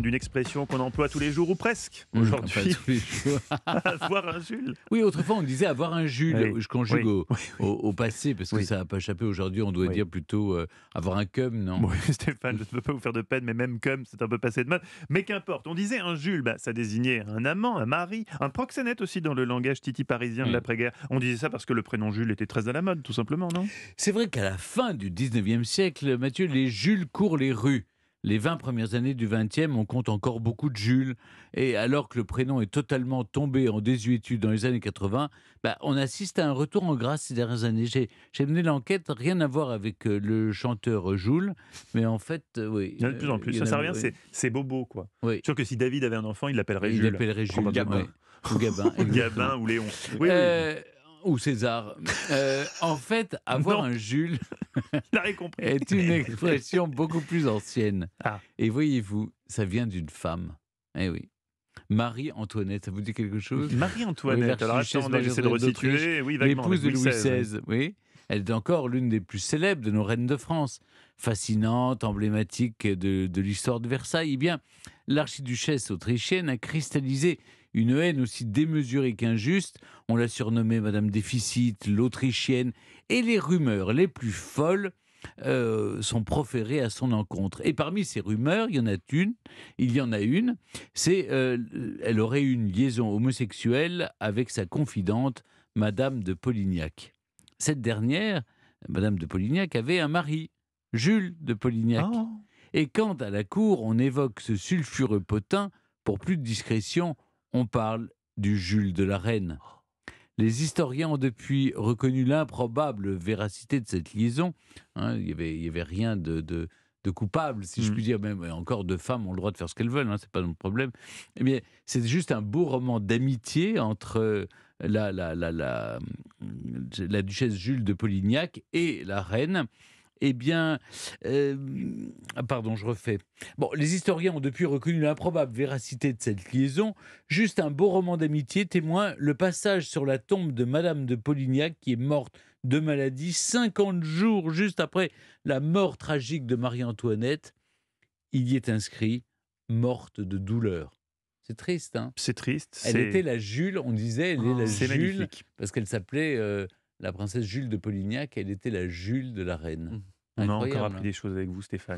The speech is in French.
d'une expression qu'on emploie tous les jours ou presque aujourd'hui. avoir un Jules. Oui, autrefois on disait avoir un Jules. Je conjugue Au, passé parce que ça n'a pas échappé. Aujourd'hui, on doit dire plutôt euh, avoir un cum, non Stéphane, je ne veux pas vous faire de peine, mais même cum, c'est un peu passé de mode. Mais qu'importe. On disait un Jules, bah, ça désignait un amant, un mari, un proxénète aussi dans le langage titi parisien de mm. l'après-guerre. On disait ça parce que le prénom Jules était très à la mode, tout simplement, non C'est vrai qu'à la fin du 19e siècle, Mathieu, les Jules courent les rues les 20 premières années du 20e, on compte encore beaucoup de Jules. Et alors que le prénom est totalement tombé en désuétude dans les années 80, bah, on assiste à un retour en grâce ces dernières années. J'ai mené l'enquête, rien à voir avec euh, le chanteur euh, Jules, mais en fait, euh, oui. Il y en a de plus en plus. Ça, revient, oui. c'est Bobo, quoi. Oui. Sûr que si David avait un enfant, il l'appellerait Jules. Il l'appellerait Jules. Gabin. Ou Gabin. ou Léon. Ou César. en fait, avoir un Jules. est une expression beaucoup plus ancienne. Ah. Et voyez-vous, ça vient d'une femme. Eh oui. Marie-Antoinette, ça vous dit quelque chose Marie-Antoinette, oui, l'épouse de Louis XVI, Elle est encore l'une des plus célèbres de nos reines de France, fascinante, emblématique de, de l'histoire de Versailles. Eh bien, l'archiduchesse autrichienne a cristallisé une haine aussi démesurée qu'injuste. On l'a surnommée Madame Déficit, l'Autrichienne, et les rumeurs les plus folles euh, sont proférées à son encontre. Et parmi ces rumeurs, il y en a une. Il y en a une. C'est euh, elle aurait eu une liaison homosexuelle avec sa confidente, Madame de Polignac. Cette dernière, Madame de Polignac, avait un mari, Jules de Polignac. Ah. Et quand à la cour on évoque ce sulfureux potin, pour plus de discrétion, on parle du Jules de la Reine. Les historiens ont depuis reconnu l'improbable véracité de cette liaison. Hein. il n'y avait, avait rien de, coupable, si je mm. puis dire, même encore de femmes ont le droit de faire ce qu'elles veulent, hein, c'est pas notre problème. Eh bien, c'est juste un beau roman d'amitié entre euh, la la, la, la, la, duchesse Jules de Polignac et la reine eh bien, euh, pardon, je refais. Bon, les historiens ont depuis reconnu l'improbable véracité de cette liaison. Juste un beau roman d'amitié témoin le passage sur la tombe de Madame de Polignac, qui est morte de maladie 50 jours juste après la mort tragique de Marie-Antoinette. Il y est inscrit morte de douleur. C'est triste, hein C'est triste. Elle était la Jules, on disait, elle est ah, la Jules, parce qu'elle s'appelait. Euh, la princesse Jules de Polignac, elle était la Jules de la reine. Mmh. On a encore hein. appris des choses avec vous, Stéphane.